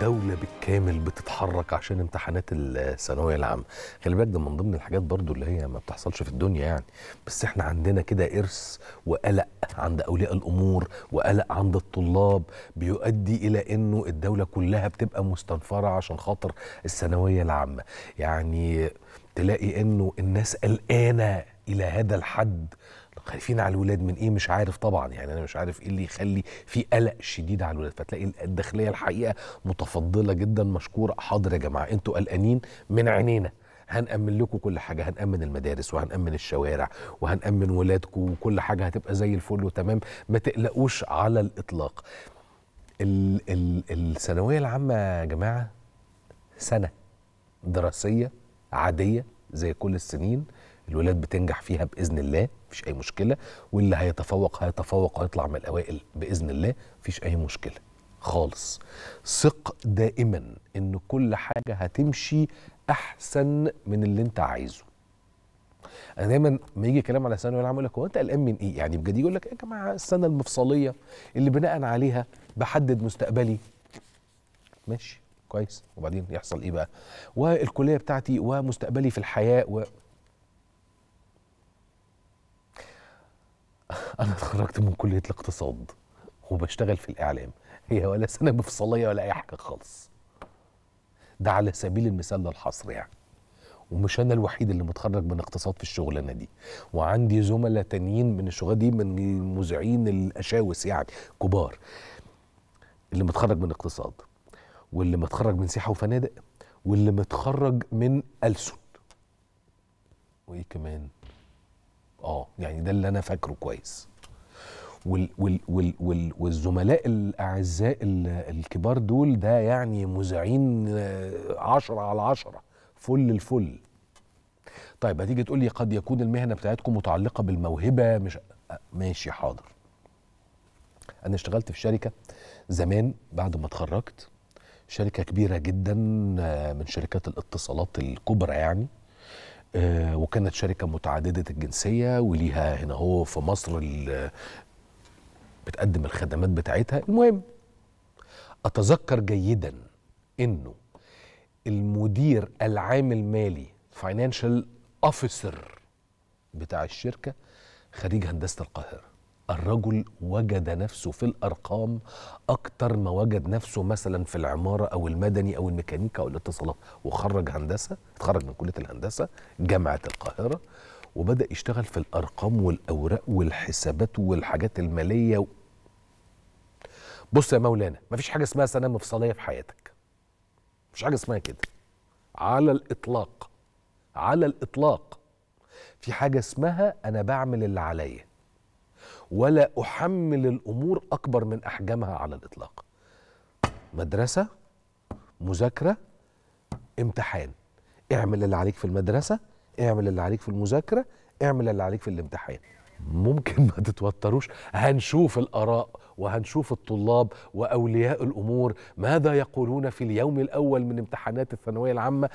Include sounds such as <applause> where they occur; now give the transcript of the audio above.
دولة بالكامل بتتحرك عشان امتحانات الثانوية العامة خلي بالك ده من ضمن الحاجات برضو اللي هي ما بتحصلش في الدنيا يعني بس احنا عندنا كده إرث وقلق عند أولياء الأمور وقلق عند الطلاب بيؤدي إلى إنه الدولة كلها بتبقى مستنفرة عشان خاطر الثانوية العامة يعني تلاقي إنه الناس قلقانة إلى هذا الحد خايفين على الولاد من ايه مش عارف طبعا يعني انا مش عارف ايه اللي يخلي في قلق شديد على الولاد فتلاقي الداخليه الحقيقه متفضله جدا مشكوره حاضر يا جماعه انتوا قلقانين من عينينا هنأمن لكم كل حاجة هنأمن المدارس وهنأمن الشوارع وهنأمن ولادكم وكل حاجة هتبقى زي الفل وتمام ما تقلقوش على الإطلاق ال ال الثانوية العامة يا جماعة سنة دراسية عادية زي كل السنين الولاد بتنجح فيها باذن الله مفيش اي مشكله واللي هيتفوق هيتفوق وهيطلع من الاوائل باذن الله مفيش اي مشكله خالص ثق دائما ان كل حاجه هتمشي احسن من اللي انت عايزه انا دايما ما يجي كلام على ثانوي العام يقول لك هو انت قلقان من ايه؟ يعني بجد يقول لك يا جماعه السنه المفصليه اللي بناء عليها بحدد مستقبلي ماشي كويس وبعدين يحصل ايه بقى؟ والكليه بتاعتي ومستقبلي في الحياه و... <laughs> انا اتخرجت من كليه الاقتصاد وبشتغل في الاعلام هي ولا سنه مفصليه ولا اي حاجه خالص ده على سبيل المثال للحصر يعني ومش انا الوحيد اللي متخرج من اقتصاد في الشغلانه دي وعندي زملاء تانيين من الشغلانه دي من المذيعين الاشاوس يعني كبار اللي متخرج من اقتصاد واللي متخرج من سياحه وفنادق واللي متخرج من ألسن وايه كمان اه يعني ده اللي انا فاكره كويس وال وال وال وال والزملاء الاعزاء الكبار دول ده يعني مذيعين آه، عشرة على عشرة فل الفل طيب هتيجي تقول لي قد يكون المهنه بتاعتكم متعلقه بالموهبه مش آه، ماشي حاضر انا اشتغلت في شركه زمان بعد ما اتخرجت شركه كبيره جدا آه، من شركات الاتصالات الكبرى يعني آه، وكانت شركه متعدده الجنسيه وليها هنا هو في مصر بتقدم الخدمات بتاعتها المهم اتذكر جيدا انه المدير العام المالي فاينانشال اوفيسر بتاع الشركه خريج هندسه القاهره الرجل وجد نفسه في الارقام اكتر ما وجد نفسه مثلا في العماره او المدني او الميكانيكا او الاتصالات وخرج هندسه اتخرج من كليه الهندسه جامعه القاهره وبدا يشتغل في الارقام والاوراق والحسابات والحاجات الماليه و... بص يا مولانا مفيش حاجه اسمها سنه مفصليه في حياتك مفيش حاجه اسمها كده على الاطلاق على الاطلاق في حاجه اسمها انا بعمل اللي عليا ولا احمل الامور اكبر من احجامها على الاطلاق مدرسه مذاكره امتحان اعمل اللي عليك في المدرسه اعمل اللي عليك في المذاكره اعمل اللي عليك في الامتحان ممكن ما تتوتروش هنشوف الآراء وهنشوف الطلاب وأولياء الأمور ماذا يقولون في اليوم الأول من امتحانات الثانوية العامة